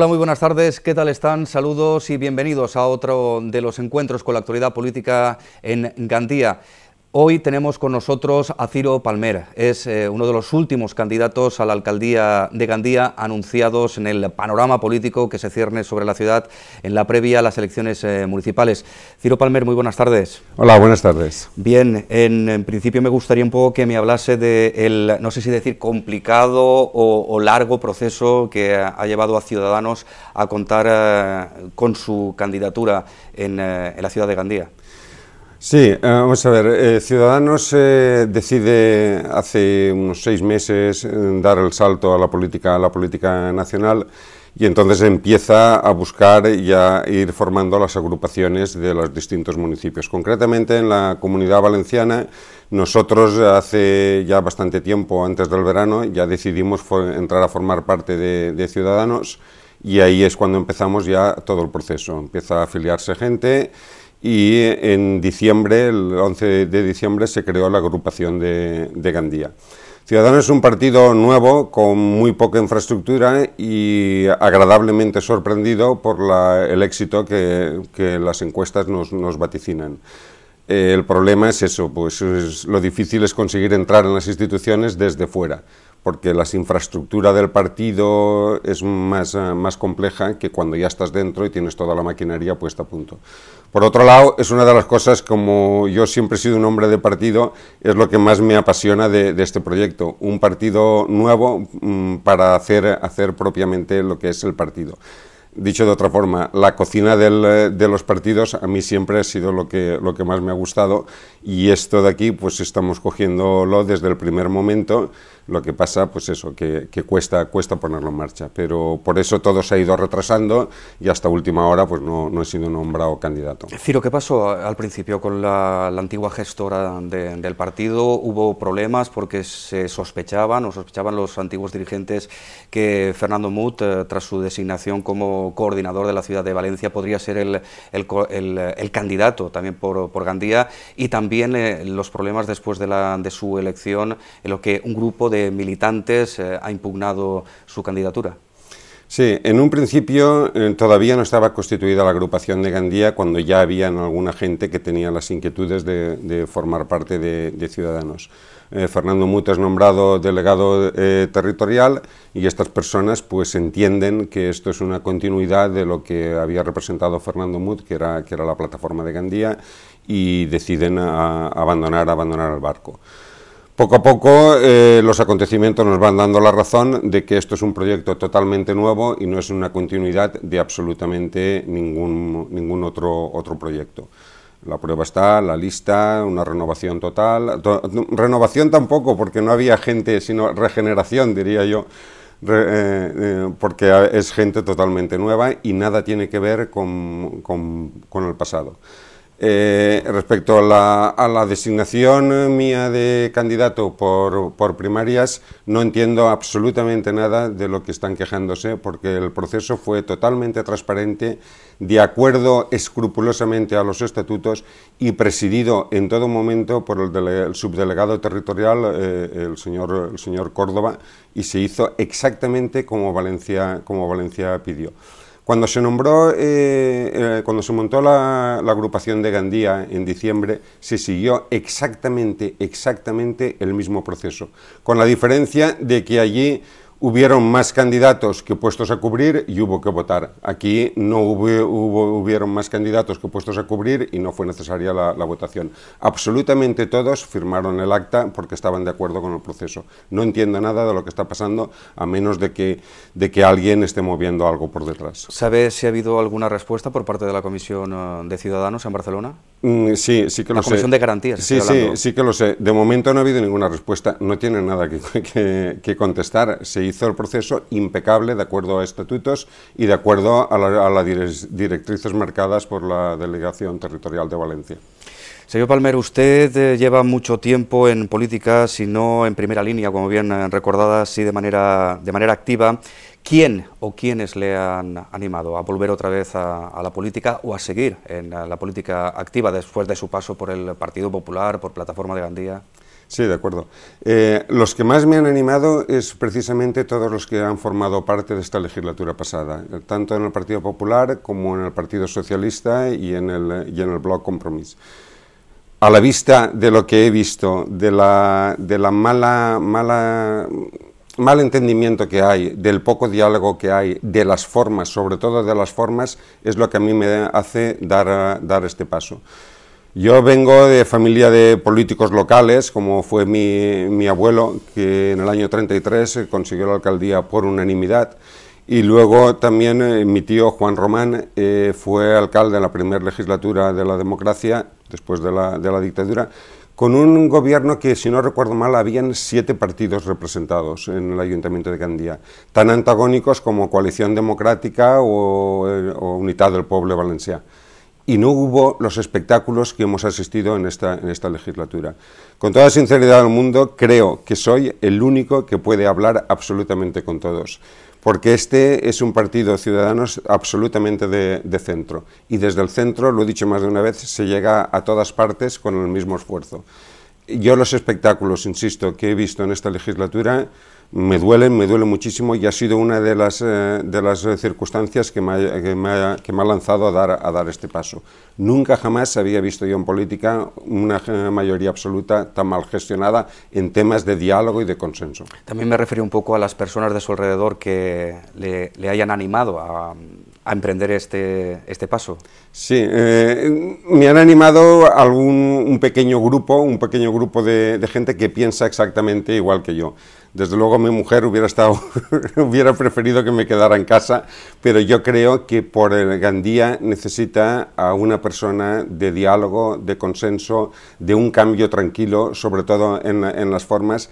Hola, muy buenas tardes. ¿Qué tal están? Saludos y bienvenidos a otro de los encuentros con la actualidad política en Gandía. Hoy tenemos con nosotros a Ciro Palmer, es eh, uno de los últimos candidatos a la alcaldía de Gandía anunciados en el panorama político que se cierne sobre la ciudad en la previa a las elecciones eh, municipales. Ciro Palmer, muy buenas tardes. Hola, buenas tardes. Bien, en, principio me gustaría un poco que me hablase del, el, no sé si decir complicado o, largo proceso que ha, llevado a Ciudadanos a contar eh, con su candidatura en la ciudad de Gandía. Sí, eh, vamos a ver, eh, Ciudadanos eh, decide hace unos seis meses dar el salto a la política, a la política nacional y entonces empieza a buscar y a ir formando las agrupaciones de los distintos municipios. Concretamente en la comunidad valenciana, nosotros hace ya bastante tiempo, antes del verano, ya decidimos entrar a formar parte de Ciudadanos y ahí es cuando empezamos ya todo el proceso. Empieza a afiliarse gente y en diciembre, el 11 de diciembre, se creó la agrupación de, Gandía. Ciudadanos es un partido nuevo con muy poca infraestructura y agradablemente sorprendido por el éxito que, las encuestas nos, vaticinan. Eh, el problema es eso, pues lo difícil es conseguir entrar en las instituciones desde fuera porque la infraestructura del partido es más, eh, más compleja que cuando ya estás dentro y tienes toda la maquinaria puesta a punto. Por otro lado, es una de las cosas, como yo siempre he sido un hombre de partido, es lo que más me apasiona de, este proyecto, un partido nuevo mm, para hacer, hacer propiamente lo que es el partido. Dicho de otra forma, la cocina eh, de los partidos a mí siempre ha sido lo que, lo que más me ha gustado y esto de aquí pues estamos cogiéndolo desde el primer momento lo que pasa, pues eso, que, que, cuesta, cuesta ponerlo en marcha. Pero por eso todo se ha ido retrasando y hasta última hora pues no, no he sido nombrado candidato. Ciro, ¿qué pasó al principio con la, antigua gestora del partido? ¿Hubo problemas porque se sospechaban o sospechaban los antiguos dirigentes que Fernando Mut, eh, tras su designación como coordinador de la ciudad de Valencia, podría ser el, el, el, candidato también por, por Gandía? Y también eh, los problemas después de, la, de su elección en lo que un grupo de militantes eh, ha impugnado su candidatura. Sí, en un principio eh, todavía no estaba constituida la agrupación de Gandía cuando ya había alguna gente que tenía las inquietudes de, formar parte de, Ciudadanos. Eh, Fernando Mute es nombrado delegado territorial y estas personas pues entienden que esto es una continuidad de lo que había representado Fernando Mut, que era, que era la plataforma de Gandía, y deciden abandonar, abandonar el barco. Poco a poco eh, los acontecimientos nos van dando la razón de que esto es un proyecto totalmente nuevo y no es una continuidad de absolutamente ningún, otro, otro proyecto. La prueba está, la lista, una renovación total. renovación tampoco, porque no había gente, sino regeneración, diría yo, eh, eh, porque es gente totalmente nueva y nada tiene que ver con, con el pasado. Eh, respecto a la, designación eh, mía de candidato por, primarias, no entiendo absolutamente nada de lo que están quejándose, porque el proceso fue totalmente transparente, de acuerdo escrupulosamente a los estatutos y presidido en todo momento por el, subdelegado territorial, eh, el, señor, el señor Córdoba, y se hizo exactamente como Valencia, como Valencia pidió. Cuando se nombró, eh, eh, cuando se montó la, la, agrupación de Gandía en diciembre, se siguió exactamente, exactamente el mismo proceso, con la diferencia de que allí hubieron más candidatos que puestos a cubrir y hubo que votar. Aquí no hubo, hubieron más candidatos que puestos a cubrir y no fue necesaria la, votación. Absolutamente todos firmaron el acta porque estaban de acuerdo con el proceso. No entiendo nada de lo que está pasando a menos de que, de que alguien esté moviendo algo por detrás. ¿Sabe si ha habido alguna respuesta por parte de la Comisión eh, de Ciudadanos en Barcelona? Mm, sí, sí que lo sé. La Comisión de Garantías. Sí, sí, sí que lo sé. De momento no ha habido ninguna respuesta. No tiene nada que, que, contestar. Se Hizo el proceso impecable de acuerdo a estatutos y de acuerdo a las directrices marcadas por la Delegación Territorial de Valencia. Señor Palmer, usted eh, lleva mucho tiempo en política, si no en primera línea, como bien recordada, sí de manera, de manera activa. ¿Quién o quiénes le han animado a volver otra vez a, la política o a seguir en la política activa después de su paso por el Partido Popular, por Plataforma de Gandía? Sí, de acuerdo. Eh, los que más me han animado es precisamente todos los que han formado parte de esta legislatura pasada, tanto en el Partido Popular como en el Partido Socialista y en el, y en el Bloc Compromís. A la vista de lo que he visto, de la, de la mala, mala mal entendimiento que hay, del poco diálogo que hay, de las formas, sobre todo de las formas, es lo que a mí me hace dar, dar este paso. Yo vengo de familia de políticos locales, como fue mi, abuelo, que en el año 33 eh, consiguió la alcaldía por unanimidad. Y luego también eh, mi tío Juan Román eh, fue alcalde en la primera legislatura de la democracia, después de la, dictadura, con un gobierno que, si no recuerdo mal, habían siete partidos representados en el Ayuntamiento de Candía, tan antagónicos como Coalición Democrática o, o Unidad del Pueblo Valenciano y no hubo los espectáculos que hemos asistido en esta, legislatura. Con toda sinceridad del mundo, creo que soy el único que puede hablar absolutamente con todos, porque este es un partido ciudadanos absolutamente de, de centro, y desde el centro, lo he dicho más de una vez, se llega a todas partes con el mismo esfuerzo. Yo los espectáculos, insisto, que he visto en esta legislatura me duele, me duele muchísimo y ha sido una de las, eh, de las eh, circunstancias que me, ha, que, me ha, lanzado a dar, a dar este paso. Nunca jamás había visto yo en política una eh, mayoría absoluta tan mal gestionada en temas de diálogo y de consenso. También me refiero un poco a las personas de su alrededor que le hayan animado a a emprender este, este paso? Sí, eh, me han animado algún un pequeño grupo, un pequeño grupo de, gente que piensa exactamente igual que yo. Desde luego mi mujer hubiera estado, hubiera preferido que me quedara en casa, pero yo creo que por el Gandía necesita a una persona de diálogo, de consenso, de un cambio tranquilo, sobre todo en, en las formas.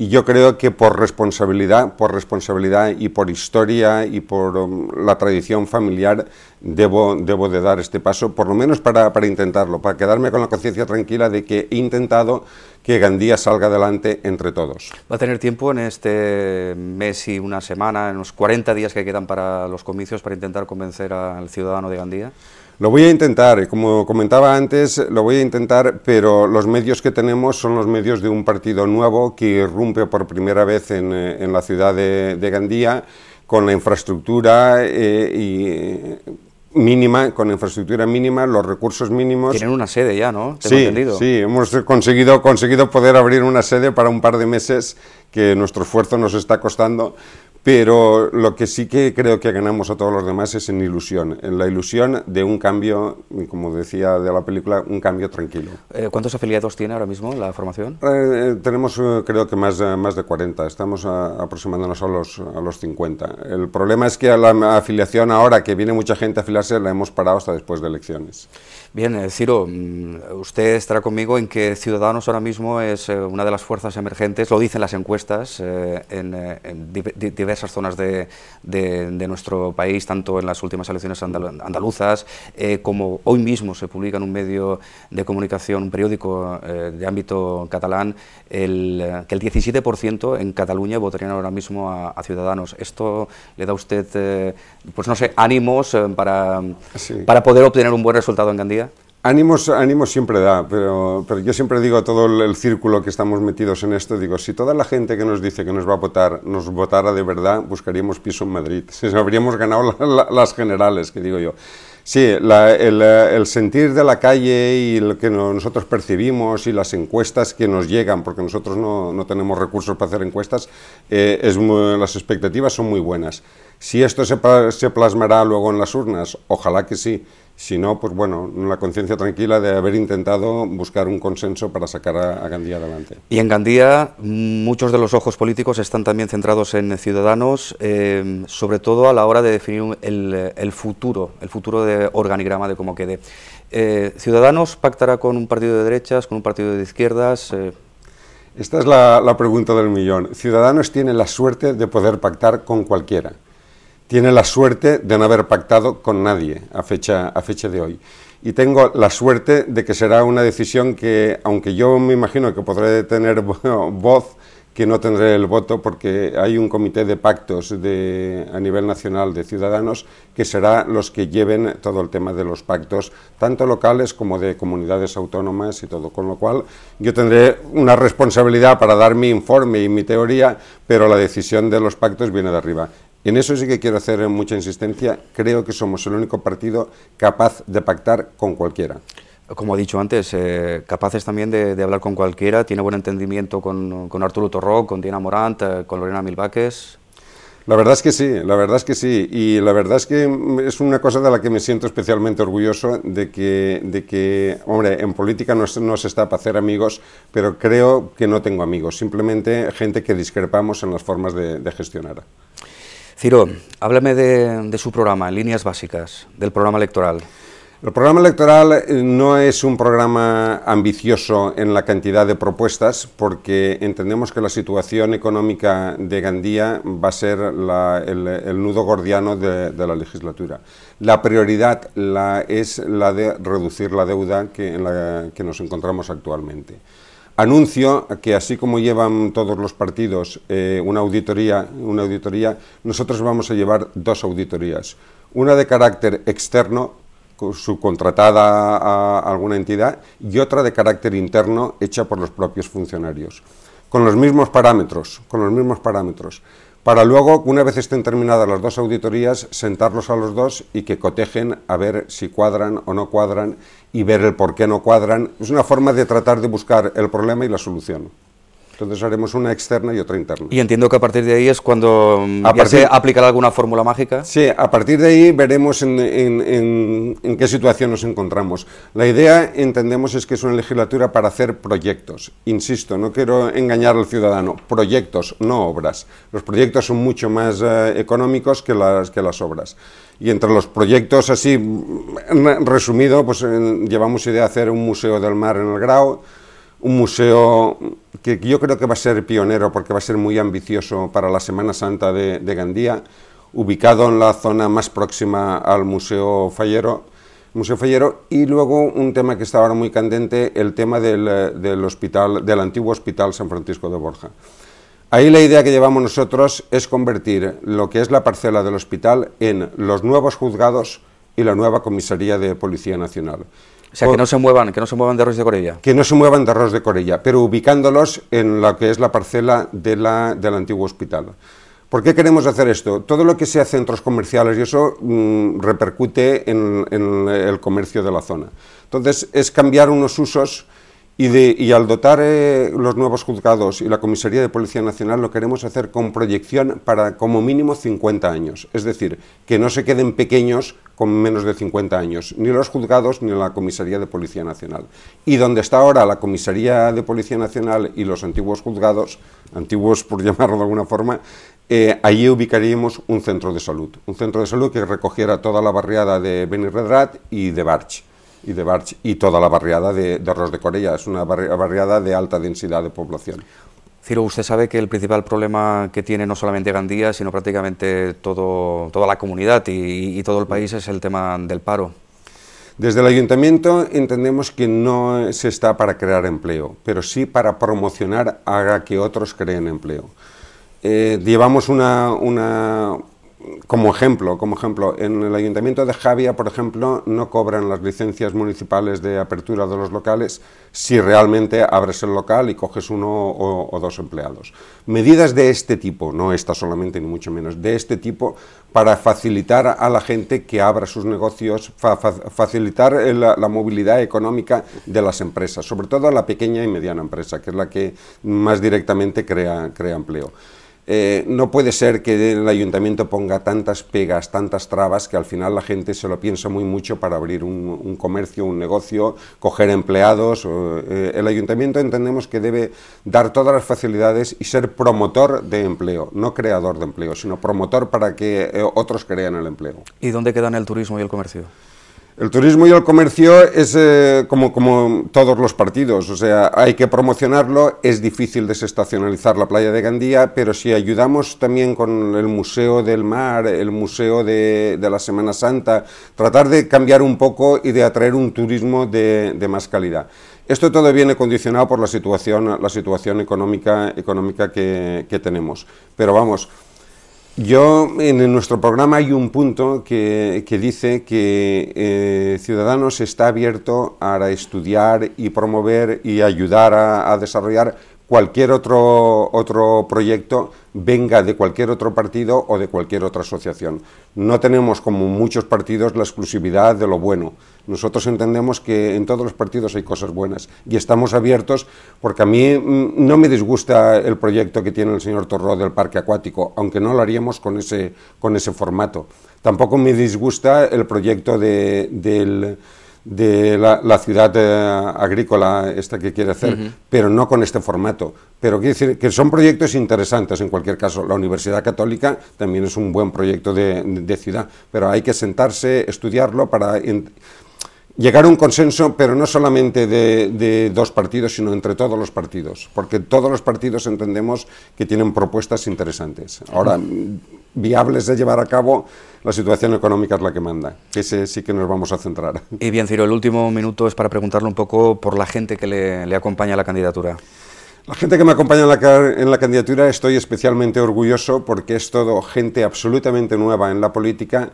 Y yo creo que por responsabilidad, por responsabilidad y por historia y por um, la tradición familiar debo, de dar este paso, por lo menos para, para intentarlo, para quedarme con la conciencia tranquila de que he intentado que Gandía salga adelante entre todos. ¿Va a tener tiempo en este mes y una semana, en los 40 días que quedan para los comicios, para intentar convencer al ciudadano de Gandía? Lo voy a intentar, eh, como comentaba antes, lo voy a intentar, pero los medios que tenemos son los medios de un partido nuevo que irrumpe por primera vez en, eh, en la ciudad de, Gandía con la infraestructura eh, y mínima, con infraestructura mínima, los recursos mínimos. Tienen una sede ya, ¿no? sí, hemos conseguido, conseguido poder abrir una sede para un par de meses que nuestro esfuerzo nos está costando, pero lo que sí que creo que ganamos a todos los demás es en ilusión, en la ilusión de un cambio, como decía de la película, un cambio tranquilo. Eh, ¿Cuántos afiliados tiene ahora mismo la formación? Eh, eh, tenemos creo que más, más de 40, estamos aproximándonos a los, a los 50. El problema es que a la afiliación ahora, que viene mucha gente a afiliarse, la hemos parado hasta después de elecciones. Bien, Ciro, mm, usted estará conmigo en que Ciudadanos ahora mismo es una de las fuerzas emergentes, lo dicen las encuestas, en, en, esas zonas de, nuestro país, tanto en las últimas elecciones andaluzas, eh, como hoy mismo se publica en un medio de comunicación, un periódico eh, de ámbito catalán, que el 17% en Cataluña votarían ahora mismo a, Ciudadanos. ¿Esto le da a usted, eh, pues no sé, ánimos para, para poder obtener un buen resultado en Gandía? Ánimo siempre da, pero, pero yo siempre digo a todo el, círculo que estamos metidos en esto, digo, si toda la gente que nos dice que nos va a votar nos votara de verdad, buscaríamos piso en Madrid. Habríamos ganado las generales, que digo yo. Sí, el, sentir de la calle y lo que nosotros percibimos y las encuestas que nos llegan, porque nosotros no, no tenemos recursos para hacer encuestas, eh, es las expectativas son muy buenas. Si esto se, se plasmará luego en las urnas, ojalá que sí si no, pues bueno, la conciencia tranquila de haber intentado buscar un consenso para sacar a, Gandía adelante. Y en Gandía muchos de los ojos políticos están también centrados en ciudadanos, eh, sobre todo a la hora de definir el, futuro, el futuro de organigrama de cómo quede. Eh, ¿Ciudadanos pactará con un partido de derechas, con un partido de izquierdas? Eh, Esta es la, la pregunta del millón. Ciudadanos tiene la suerte de poder pactar con cualquiera tiene la suerte de no haber pactado con nadie a fecha, a fecha de hoy. Y tengo la suerte de que será una decisión que, aunque yo me imagino que podré tener voz, que no tendré el voto porque hay un comité de pactos de, a nivel nacional de ciudadanos que será los que lleven todo el tema de los pactos, tanto locales como de comunidades autónomas y todo, con lo cual yo tendré una responsabilidad para dar mi informe y mi teoría, pero la decisión de los pactos viene de arriba. En eso sí que quiero hacer mucha insistencia. Creo que somos el único partido capaz de pactar con cualquiera. Como he dicho antes, eh, capaces también de, hablar con cualquiera. Tiene buen entendimiento con, Arturo Torró, con Diana Morant, eh, con Lorena Milvaques? La verdad es que sí, la verdad es que sí. Y la verdad es que es una cosa de la que me siento especialmente orgulloso de que, de que hombre, en política no, se está para hacer amigos, pero creo que no tengo amigos, simplemente gente que discrepamos en las formas de, de gestionar. Ciro, háblame de, su programa, líneas básicas, del programa electoral. El programa electoral eh, no es un programa ambicioso en la cantidad de propuestas porque entendemos que la situación económica de Gandía va a ser el, nudo gordiano de, la legislatura. La prioridad la, es la de reducir la deuda en la que nos encontramos actualmente. Anuncio que así como llevan todos los partidos eh, una, auditoría, una auditoría, nosotros vamos a llevar dos auditorías. Una de carácter externo, subcontratada a alguna entidad, y otra de carácter interno, hecha por los propios funcionarios. Con los mismos parámetros, con los mismos parámetros para luego, una vez estén terminadas las dos auditorías, sentarlos a los dos y que cotejen a ver si cuadran o no cuadran y ver el por qué no cuadran. Es una forma de tratar de buscar el problema y la solución. Entonces haremos una externa y otra interna. Y entiendo que a partir de ahí es cuando mm, a partir, se aplicará alguna fórmula mágica. Sí, a partir de ahí veremos en, qué situación nos encontramos. La idea, entendemos, es que es una legislatura para hacer proyectos. Insisto, no quiero engañar al ciudadano. Proyectos, no obras. Los proyectos son mucho más eh, económicos que las, que las obras. Y entre los proyectos, así mm, resumido, pues eh, llevamos idea de hacer un museo del mar en el Grau un museo que yo creo que va a ser pionero porque va a ser muy ambicioso para la Semana Santa de, Gandía, ubicado en la zona más próxima al Museo Fallero. Museo Fallero y luego un tema que está ahora muy candente, el tema eh, del, hospital, del antiguo Hospital San Francisco de Borja. Ahí la idea que llevamos nosotros es convertir lo que es la parcela del hospital en los nuevos juzgados y la nueva comisaría de Policía Nacional que no se muevan, que no se muevan de arroz de Corella. Que no se muevan de arroz de Corella, pero ubicándolos en lo que es la parcela de la, del antiguo hospital. ¿Por qué queremos hacer esto? Todo lo que sea centros comerciales y eso mm, repercute en, en, el comercio de la zona. Entonces, es cambiar unos usos y, de, al dotar eh, los nuevos juzgados y la Comisaría de Policía Nacional lo queremos hacer con proyección para como mínimo 50 años. Es decir, que no se queden pequeños con menos de 50 años, ni los juzgados ni la Comisaría de Policía Nacional. Y donde está ahora la Comisaría de Policía Nacional y los antiguos juzgados, antiguos por llamarlo de alguna forma, eh, allí ubicaríamos un centro de salud, un centro de salud que recogiera toda la barriada de Benirredrat y de Barch y de Barch y toda la barriada de, de Ros de Corella. Es una barriada de alta densidad de población. Ciro, usted sabe que el principal problema que tiene no solamente Gandía, sino prácticamente todo, toda la comunidad y, todo el país es el tema del paro. Desde el ayuntamiento entendemos que no se está para crear empleo, pero sí para promocionar haga que otros creen empleo. Eh, llevamos una, una, como ejemplo, como ejemplo, en el Ayuntamiento de Javia, por ejemplo, no cobran las licencias municipales de apertura de los locales si realmente abres el local y coges uno o, dos empleados. Medidas de este tipo, no esta solamente ni mucho menos, de este tipo para facilitar a la gente que abra sus negocios, facilitar eh, la, movilidad económica de las empresas, sobre todo a la pequeña y mediana empresa, que es la que más directamente crea empleo. Eh, no puede ser que el ayuntamiento ponga tantas pegas, tantas trabas, que al final la gente se lo piensa muy mucho para abrir un, comercio, un negocio, coger empleados. Eh, el ayuntamiento entendemos que debe dar todas las facilidades y ser promotor de empleo, no creador de empleo, sino promotor para que eh, otros crean el empleo. ¿Y dónde quedan el turismo y el comercio? El turismo y el comercio es eh, como, como todos los partidos, o sea, hay que promocionarlo, es difícil desestacionalizar la playa de Gandía, pero si ayudamos también con el Museo del Mar, el Museo de, la Semana Santa, tratar de cambiar un poco y de atraer un turismo de, más calidad. Esto todo viene condicionado por la situación, la situación económica, económica que, que tenemos. Pero vamos, yo, en nuestro programa hay un punto que, que dice que eh, Ciudadanos está abierto a estudiar y promover y ayudar a, desarrollar cualquier otro, otro proyecto, venga de cualquier otro partido o de cualquier otra asociación. No tenemos, como muchos partidos, la exclusividad de lo bueno. Nosotros entendemos que en todos los partidos hay cosas buenas y estamos abiertos porque a mí mm, no me disgusta el proyecto que tiene el señor Torró del parque acuático, aunque no lo haríamos con ese, con ese formato. Tampoco me disgusta el proyecto de, de la, ciudad eh, agrícola esta que quiere hacer, pero no con este formato. Pero quiero decir que son proyectos interesantes en cualquier caso. La Universidad Católica también es un buen proyecto de, ciudad, pero hay que sentarse, estudiarlo para llegar a un consenso, pero no solamente de, dos partidos, sino entre todos los partidos, porque todos los partidos entendemos que tienen propuestas interesantes. Ahora, viables de llevar a cabo, la situación económica es la que manda, que ese sí que nos vamos a centrar. Y bien, Ciro, el último minuto es para preguntarle un poco por la gente que le, acompaña a la candidatura. La gente que me acompaña en la, en la, candidatura estoy especialmente orgulloso porque es todo gente absolutamente nueva en la política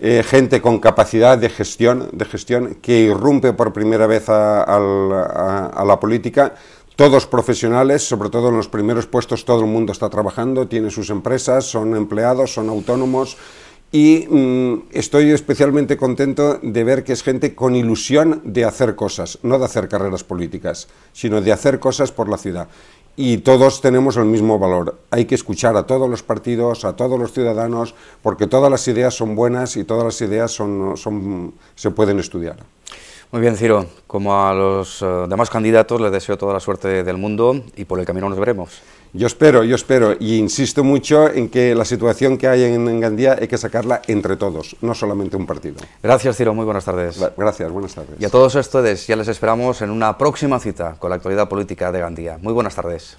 eh, gente con capacidad de gestión, de gestión que irrumpe por primera vez a, la política, todos profesionales, sobre todo en los primeros puestos todo el mundo está trabajando, tiene sus empresas, son empleados, son autónomos y mm, estoy especialmente contento de ver que es gente con ilusión de hacer cosas, no de hacer carreras políticas, sino de hacer cosas por la ciudad y todos tenemos el mismo valor. Hay que escuchar a todos los partidos, a todos los ciudadanos, porque todas las ideas son buenas y todas las ideas son, se pueden estudiar. Muy bien, Ciro. Como a los eh, demás candidatos, les deseo toda la suerte del mundo y por el camino nos veremos. Yo espero, yo espero, y insisto mucho en que la situación que hay en Gandía hay que sacarla entre todos, no solamente un partido. Gracias, Ciro, muy buenas tardes. Gracias, buenas tardes. Y a todos ustedes, ya les esperamos en una próxima cita con la actualidad política de Gandía. Muy buenas tardes.